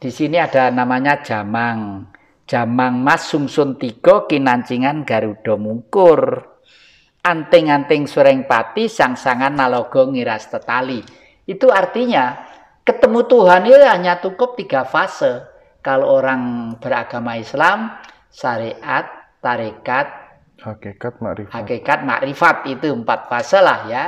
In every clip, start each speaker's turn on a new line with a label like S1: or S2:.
S1: Di sini ada namanya jamang. Jamang mas sungsun tiga kinancingan garuda mungkur. Anting-anting sureng pati sangsangan nalogo ngiras tetali. Itu artinya ketemu Tuhan itu hanya cukup tiga fase. Kalau orang beragama Islam, syariat, tarekat,
S2: hakikat makrifat.
S1: Hakikat makrifat itu empat fase lah ya.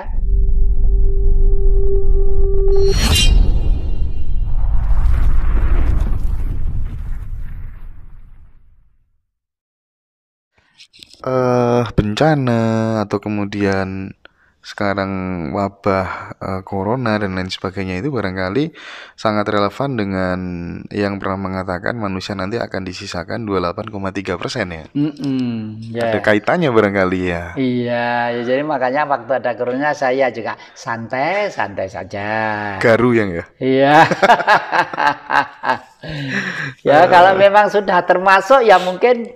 S2: uh, bencana atau kemudian sekarang wabah uh, corona dan lain sebagainya itu barangkali sangat relevan dengan yang pernah mengatakan manusia nanti akan disisakan 28,3 persen ya.
S1: Mm -mm, yeah. Ada ya.
S2: kaitannya barangkali ya.
S1: Iya, yeah, jadi makanya waktu ada corona saya juga santai santai saja.
S2: Garu yang ya.
S1: Iya. ya eh. kalau memang sudah termasuk ya mungkin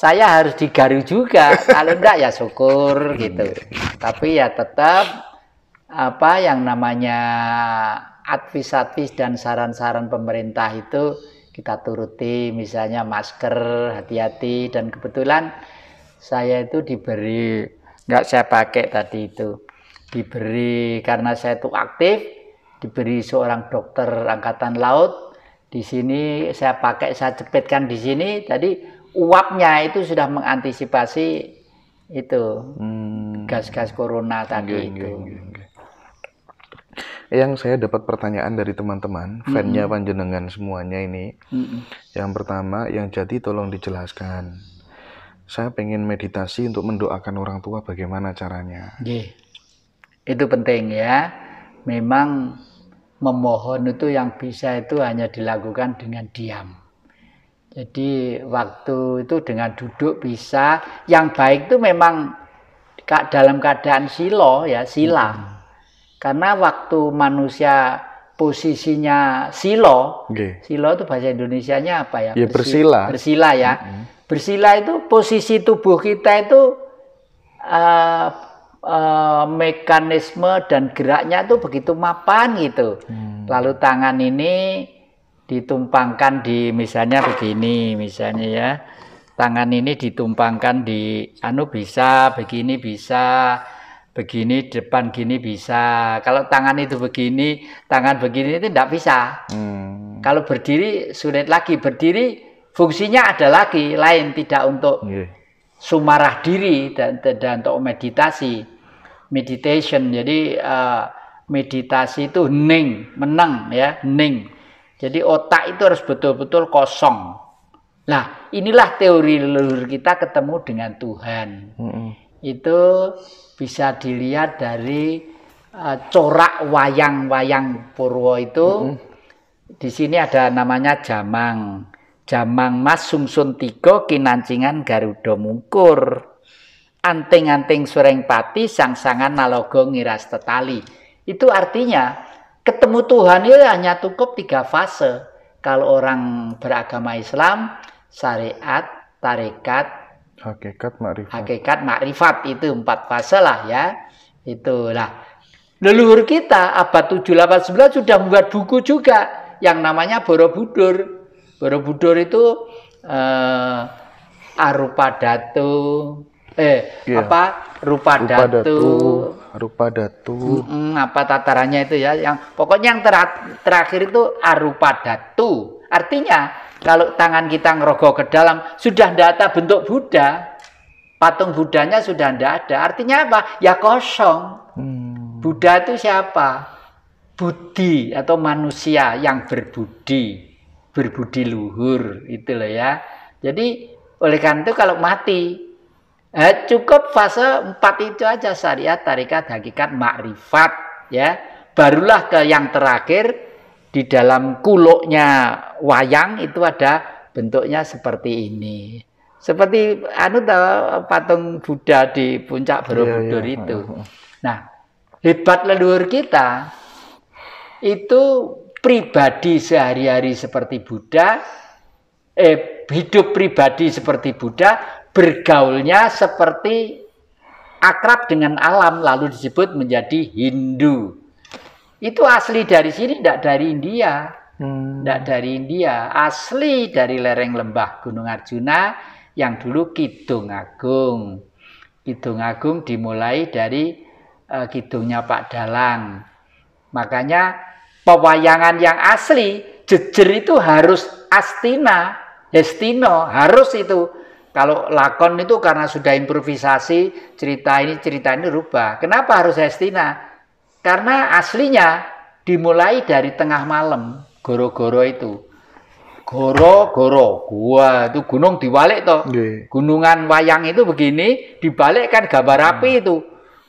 S1: saya harus digaru juga kalau enggak ya syukur gitu tapi ya tetap apa yang namanya advis-advis dan saran-saran pemerintah itu kita turuti misalnya masker hati-hati dan kebetulan saya itu diberi enggak saya pakai tadi itu diberi karena saya itu aktif diberi seorang dokter angkatan laut di sini saya pakai saya cepetkan di sini tadi uapnya itu sudah mengantisipasi itu gas hmm. gas-gas corona tadi enggak, itu. Enggak, enggak.
S2: Yang saya dapat pertanyaan dari teman-teman, mm-hmm. fannya panjenengan semuanya ini. hmm Yang pertama, yang jadi tolong dijelaskan. Saya pengen meditasi untuk mendoakan orang tua bagaimana caranya.
S1: Yeah. Itu penting ya. Memang memohon itu yang bisa itu hanya dilakukan dengan diam jadi waktu itu dengan duduk bisa. Yang baik itu memang dalam keadaan silo ya sila. Hmm. Karena waktu manusia posisinya silo, okay. silo itu bahasa Indonesianya apa ya? ya bersila. Bersila ya. Hmm. Bersila itu posisi tubuh kita itu uh, uh, mekanisme dan geraknya itu begitu mapan gitu. Hmm. Lalu tangan ini ditumpangkan di misalnya begini misalnya ya tangan ini ditumpangkan di anu bisa begini bisa begini depan gini bisa kalau tangan itu begini tangan begini itu tidak bisa hmm. kalau berdiri sulit lagi berdiri fungsinya ada lagi lain tidak untuk yeah. sumarah diri dan, dan untuk meditasi meditation jadi uh, meditasi itu hening menang ya hening jadi otak itu harus betul-betul kosong. Nah, inilah teori leluhur kita ketemu dengan Tuhan. hmm Itu bisa dilihat dari uh, corak wayang-wayang Purwo itu. hmm Di sini ada namanya jamang. Jamang mas sungsun Tigo kinancingan garuda mungkur. Anting-anting sureng pati sangsangan nalogo ngiras tetali. Itu artinya ketemu Tuhan itu ya, hanya cukup tiga fase. Kalau orang beragama Islam, syariat, tarekat, hakikat makrifat. Hakikat makrifat itu empat fase lah ya. Itulah. Leluhur kita abad tujuh delapan 9 sudah membuat buku juga yang namanya Borobudur. Borobudur itu eh, datu, eh yeah. apa? Rupa datu
S2: arupa datu.
S1: Mm apa tatarannya itu ya? Yang pokoknya yang ter terakhir itu arupa datu. Artinya kalau tangan kita ngerogoh ke dalam sudah tidak ada bentuk Buddha, patung Budanya sudah tidak ada. Artinya apa? Ya kosong. Hmm. Buddha itu siapa? Budi atau manusia yang berbudi, berbudi luhur itu loh ya. Jadi oleh karena itu kalau mati Eh, cukup fase empat itu aja syariat, tarikat, hakikat, makrifat ya. Barulah ke yang terakhir di dalam kuloknya wayang itu ada bentuknya seperti ini. Seperti anu tahu, patung Buddha di puncak iya, iya. Borobudur iya, itu. Nah, hebat leluhur kita itu pribadi sehari-hari seperti Buddha, eh hidup pribadi seperti Buddha, bergaulnya seperti akrab dengan alam lalu disebut menjadi Hindu. Itu asli dari sini, tidak dari India. Hmm. dari India, asli dari lereng lembah Gunung Arjuna yang dulu Kidung Agung. Kidung Agung dimulai dari uh, kidungnya Pak Dalang. Makanya pewayangan yang asli, jejer itu harus astina, destino, harus itu kalau lakon itu karena sudah improvisasi, cerita ini cerita ini rubah. Kenapa harus Hestina? Karena aslinya dimulai dari tengah malam, goro-goro itu. Goro-goro, gua itu gunung dibalik toh. Yeah. Gunungan wayang itu begini, dibalik kan gambar hmm. itu.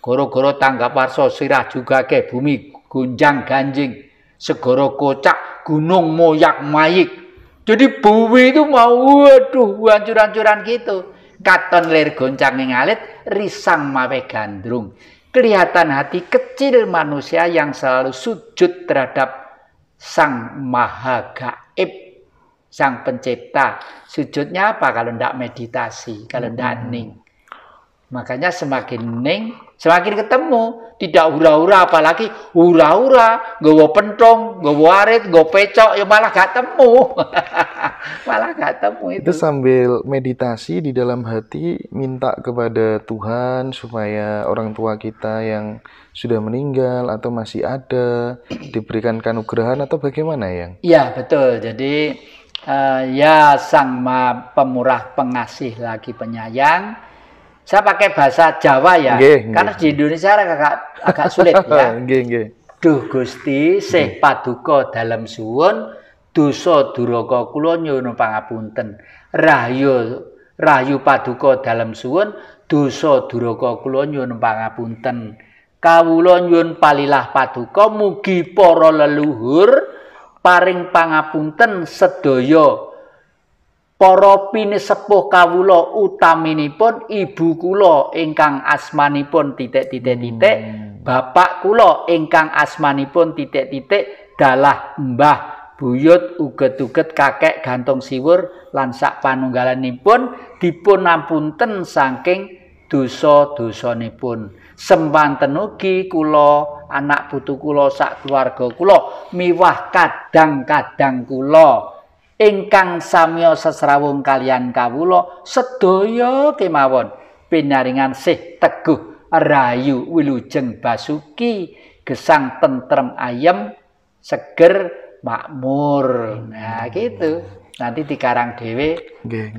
S1: Goro-goro tangga parso sirah juga ke bumi gunjang ganjing segoro kocak gunung moyak mayik jadi bumi itu mau waduh hancur-hancuran gitu. Katon ler goncang ngalit, risang mawe gandrung. Kelihatan hati kecil manusia yang selalu sujud terhadap sang maha gaib, sang pencipta. Sujudnya apa kalau ndak meditasi, kalau tidak hmm. ning. Makanya semakin neng semakin ketemu. Tidak hura-hura, apalagi hura-hura. mau pentong, mau arit, gak pecok, ya malah gak temu. malah gak temu itu. Itu
S2: sambil meditasi di dalam hati, minta kepada Tuhan supaya orang tua kita yang sudah meninggal atau masih ada, diberikan kanugerahan atau bagaimana yang?
S1: Iya, betul. Jadi, uh, ya Sang Pemurah Pengasih lagi Penyayang, saya pakai bahasa Jawa ya, karena di Indonesia agak, agak sulit ya. Gye, Duh Gusti, seh paduka dalam suwun, dosa duraka kula nyuwun pangapunten. Rahayu rahayu paduka dalem suwun, dosa duraka kula nyuwun pangapunten. Kawula nyuwun palilah paduka mugi para leluhur paring pangapunten sedaya para pinisepuh kawula utaminipun ibu kula ingkang asmanipun titik-titik-titik hmm. bapak kula ingkang asmanipun titik-titik dalah mbah buyut uget-uget kakek gantung siwur lan sak panunggalanipun dipun ampunten saking dosa-dosanipun sembanten ugi kula anak putu kula sak keluarga kula miwah kadang-kadang kula ingkang samyo sesrawung kalian kawulo sedoyo kemawon pinaringan sih teguh rayu wilujeng basuki gesang tentrem ayem seger makmur nah hmm. gitu nanti di Karang Dewi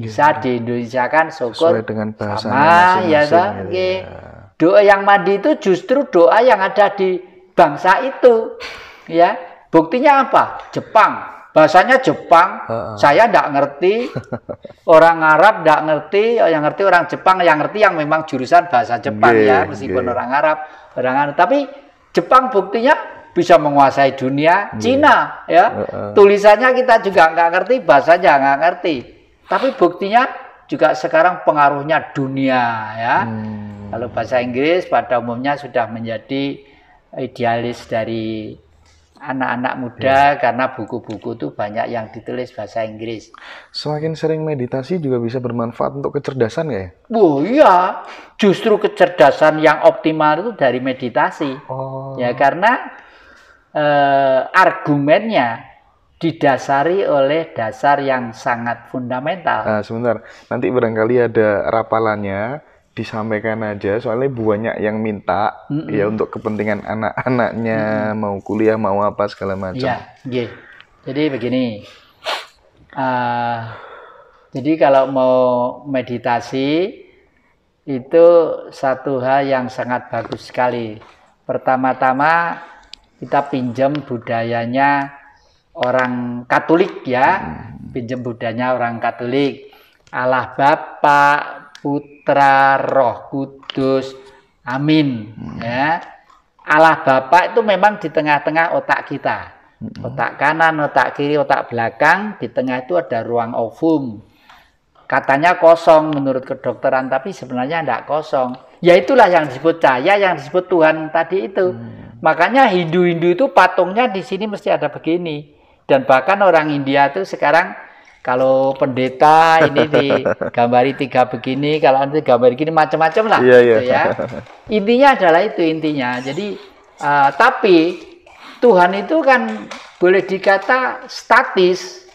S1: bisa di Indonesia kan syukur Sesuai dengan bahasa sama ya toh gitu ya. doa yang mandi itu justru doa yang ada di bangsa itu ya buktinya apa Jepang bahasanya Jepang, uh-uh. saya tidak ngerti, orang Arab tidak ngerti, yang ngerti orang Jepang, yang ngerti yang memang jurusan bahasa Jepang yeah, ya, meskipun yeah. orang Arab, orang Arab. Tapi Jepang buktinya bisa menguasai dunia, yeah. Cina ya, uh-uh. tulisannya kita juga nggak ngerti, bahasanya nggak ngerti, tapi buktinya juga sekarang pengaruhnya dunia ya. Hmm. Kalau bahasa Inggris pada umumnya sudah menjadi idealis dari anak-anak muda iya. karena buku-buku tuh banyak yang ditulis bahasa Inggris.
S2: Semakin sering meditasi juga bisa bermanfaat untuk kecerdasan ya?
S1: Oh iya, justru kecerdasan yang optimal itu dari meditasi. Oh. Ya karena eh, argumennya didasari oleh dasar yang sangat fundamental.
S2: Nah, sebentar, nanti barangkali ada rapalannya disampaikan aja soalnya banyak yang minta mm -mm. ya untuk kepentingan anak-anaknya mm -mm. mau kuliah mau apa segala macam. Iya,
S1: yeah. Jadi begini. Uh, jadi kalau mau meditasi itu satu hal yang sangat bagus sekali. Pertama-tama kita pinjam budayanya orang Katolik ya, mm-hmm. pinjam budayanya orang Katolik. Allah bapak Putra Putra, Roh Kudus. Amin. Hmm. Ya. Allah Bapa itu memang di tengah-tengah otak kita. Hmm. Otak kanan, otak kiri, otak belakang, di tengah itu ada ruang ovum. Katanya kosong menurut kedokteran, tapi sebenarnya tidak kosong. Ya itulah yang disebut cahaya, yang disebut Tuhan tadi itu. Hmm. Makanya Hindu-Hindu itu patungnya di sini mesti ada begini. Dan bahkan orang India itu sekarang kalau pendeta ini digambari tiga begini, kalau nanti gambar gini macam-macam lah, yeah, iya. gitu yeah. ya. Intinya adalah itu intinya. Jadi uh, tapi Tuhan itu kan boleh dikata statis.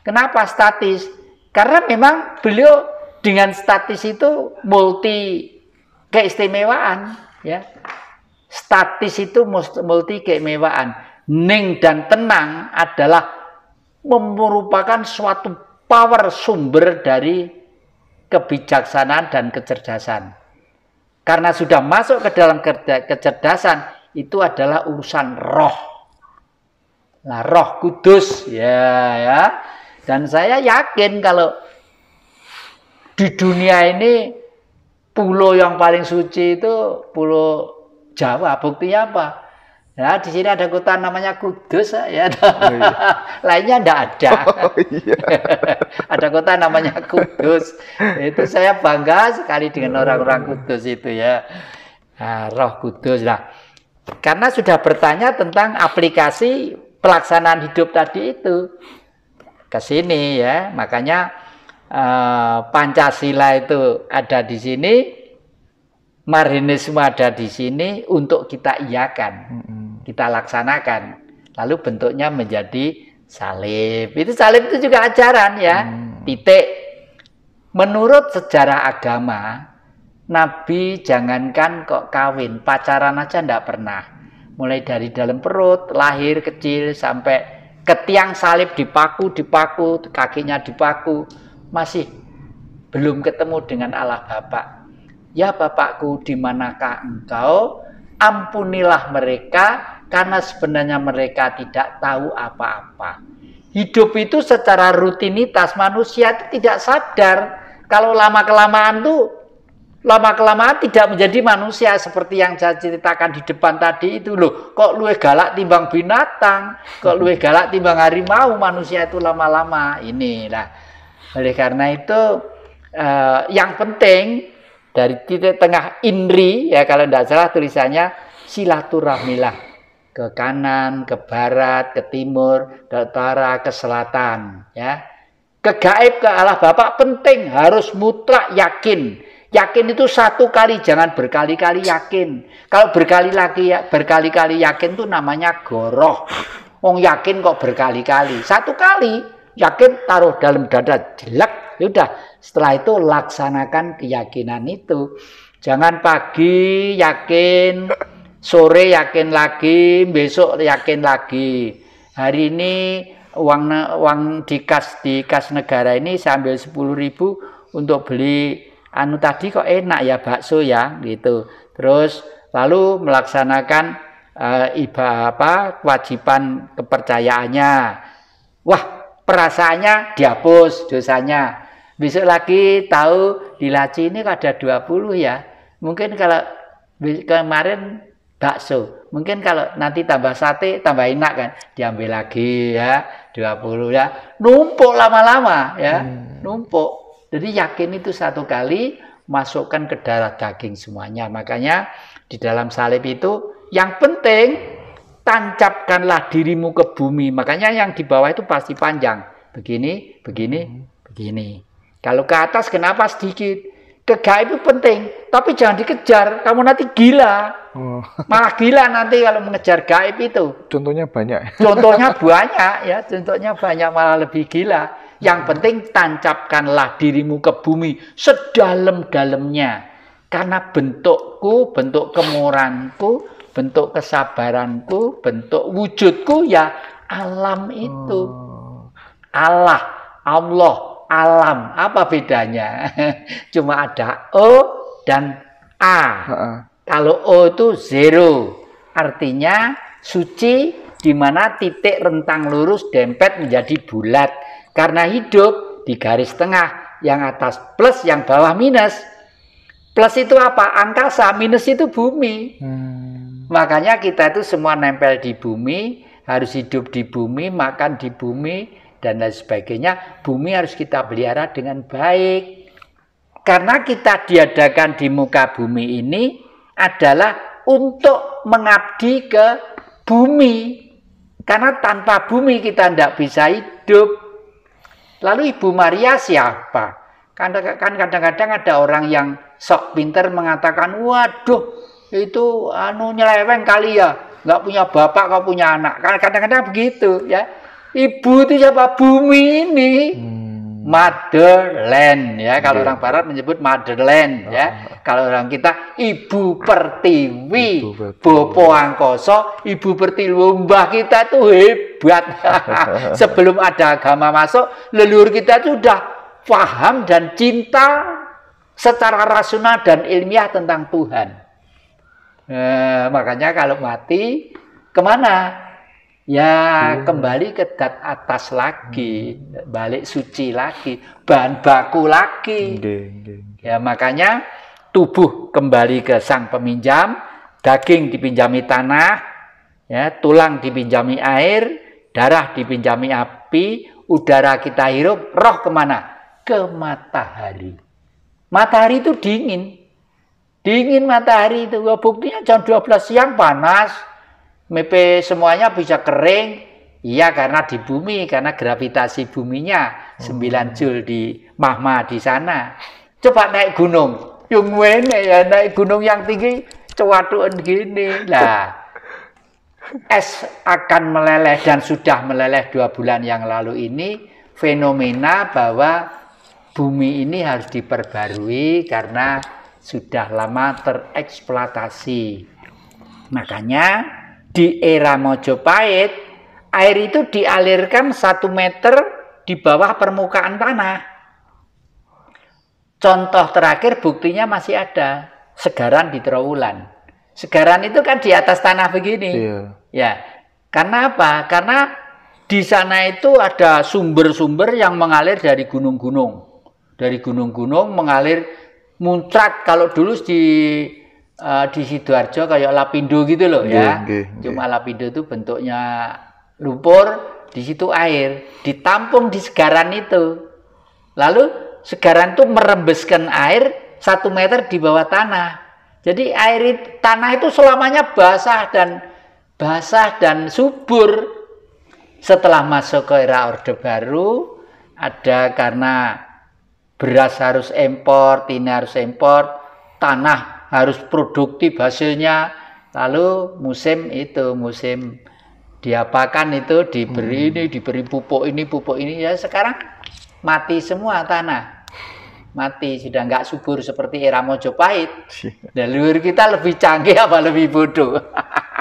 S1: Kenapa statis? Karena memang beliau dengan statis itu multi keistimewaan, ya. Statis itu multi keistimewaan. Neng dan tenang adalah merupakan suatu power sumber dari kebijaksanaan dan kecerdasan. Karena sudah masuk ke dalam kecerdasan, itu adalah urusan roh. Nah, roh kudus, ya, ya. Dan saya yakin kalau di dunia ini pulau yang paling suci itu pulau Jawa. Buktinya apa? Nah, di sini ada kota namanya Kudus ah, ya. Oh, iya. Lainnya tidak ada. Oh, iya. ada kota namanya Kudus. itu saya bangga sekali dengan oh, orang-orang iya. Kudus itu ya. Nah, Roh Kudus lah. Karena sudah bertanya tentang aplikasi pelaksanaan hidup tadi itu ke sini ya. Makanya eh, Pancasila itu ada di sini. Marinisme ada di sini untuk kita iakan kita laksanakan. Lalu bentuknya menjadi salib. Itu salib itu juga ajaran ya. Hmm. Titik. Menurut sejarah agama, Nabi jangankan kok kawin, pacaran aja ndak pernah. Mulai dari dalam perut, lahir kecil sampai ketiang salib dipaku, dipaku, kakinya dipaku, masih belum ketemu dengan Allah Bapak Ya Bapakku, di manakah engkau? Ampunilah mereka karena sebenarnya mereka tidak tahu apa-apa. Hidup itu secara rutinitas manusia itu tidak sadar kalau lama-kelamaan tuh lama-kelamaan tidak menjadi manusia seperti yang saya ceritakan di depan tadi itu loh kok luwe galak timbang binatang kok luwe galak timbang harimau manusia itu lama-lama inilah oleh karena itu eh, yang penting dari titik tengah indri ya kalau tidak salah tulisannya silaturahmilah ke kanan, ke barat, ke timur, ke utara, ke selatan, ya. Kegaib ke Allah Bapak penting, harus mutlak yakin. Yakin itu satu kali, jangan berkali-kali yakin. Kalau berkali-kali ya, berkali-kali yakin itu namanya goroh. Wong yakin kok berkali-kali. Satu kali yakin taruh dalam dada jelek, Yaudah, Setelah itu laksanakan keyakinan itu. Jangan pagi yakin, sore yakin lagi, besok yakin lagi. Hari ini uang uang di kas di kas negara ini saya ambil sepuluh ribu untuk beli anu tadi kok enak ya bakso ya gitu. Terus lalu melaksanakan e, iba apa kewajiban kepercayaannya. Wah, perasaannya dihapus dosanya. Besok lagi tahu di laci ini ada 20 ya. Mungkin kalau kemarin bakso. Mungkin kalau nanti tambah sate, tambah enak kan. Diambil lagi ya, 20 ya. Numpuk lama-lama ya, hmm. numpuk. Jadi yakin itu satu kali masukkan ke darah daging semuanya. Makanya di dalam salib itu yang penting tancapkanlah dirimu ke bumi. Makanya yang di bawah itu pasti panjang. Begini, begini, hmm. begini. Kalau ke atas kenapa sedikit? kegaib itu penting, tapi jangan dikejar. Kamu nanti gila. Oh. Malah gila nanti kalau mengejar gaib itu. Contohnya banyak. Contohnya banyak ya, contohnya banyak malah lebih gila. Yang hmm. penting tancapkanlah dirimu ke bumi sedalam-dalamnya. Karena bentukku, bentuk kemuranku, bentuk kesabaranku, bentuk wujudku ya alam itu. Oh. Allah, Allah, alam. Apa bedanya? Cuma ada O dan A. Uh -uh. Kalau O itu zero, artinya suci di mana titik rentang lurus dempet menjadi bulat. Karena hidup di garis tengah, yang atas plus, yang bawah minus. Plus itu apa? Angkasa, minus itu bumi. Hmm. Makanya kita itu semua nempel di bumi, harus hidup di bumi, makan di bumi, dan lain sebagainya, bumi harus kita pelihara dengan baik. Karena kita diadakan di muka bumi ini adalah untuk mengabdi ke bumi. Karena tanpa bumi kita tidak bisa hidup. Lalu Ibu Maria siapa? Kan, kan kadang-kadang ada orang yang sok pinter mengatakan, waduh itu anu nyeleweng kali ya, nggak punya bapak, kau punya anak. Kan kadang-kadang begitu ya Ibu itu siapa? Bumi ini. Hmm. Motherland ya. kalau Kalau iya. orang barat menyebut motherland oh. ya. Kalau orang kita ibu pertiwi. Bopo angkoso, ibu pertiwi mbah kita tuh hebat. Sebelum ada agama masuk, leluhur kita itu sudah paham dan cinta secara rasional dan ilmiah tentang Tuhan. Nah, makanya kalau mati kemana? Ya, hmm. kembali ke dat atas lagi, hmm. balik suci lagi, bahan baku lagi. Hmm. Ya, makanya tubuh kembali ke sang peminjam, daging dipinjami tanah, ya, tulang dipinjami air, darah dipinjami api, udara kita hirup, roh kemana? Ke matahari. Matahari itu dingin. Dingin matahari itu. Ya, buktinya jam 12 siang panas, MP semuanya bisa kering Iya karena di bumi, karena gravitasi buminya 9 jul di mahma di sana. Coba naik gunung, yang mana ya naik gunung yang tinggi, cewatuan gini lah. Es akan meleleh dan sudah meleleh dua bulan yang lalu ini fenomena bahwa bumi ini harus diperbarui karena sudah lama tereksploitasi. Makanya di era Mojopahit, air itu dialirkan satu meter di bawah permukaan tanah. Contoh terakhir buktinya masih ada segaran di Trawulan. Segaran itu kan di atas tanah begini. Iya. Ya. Karena apa? Karena di sana itu ada sumber-sumber yang mengalir dari gunung-gunung. Dari gunung-gunung mengalir muncrat kalau dulu di uh, di Sidoarjo kayak lapindo gitu loh ya. Gih, gih, Cuma lapindo itu bentuknya lumpur, di situ air, ditampung di segaran itu. Lalu segaran itu merembeskan air satu meter di bawah tanah. Jadi air tanah itu selamanya basah dan basah dan subur. Setelah masuk ke era Orde Baru, ada karena beras harus impor, tin harus impor, tanah harus produktif hasilnya lalu musim itu musim diapakan itu diberi hmm. ini diberi pupuk ini pupuk ini ya sekarang mati semua tanah mati sudah nggak subur seperti era Mojopahit iya. luar kita lebih canggih apa lebih bodoh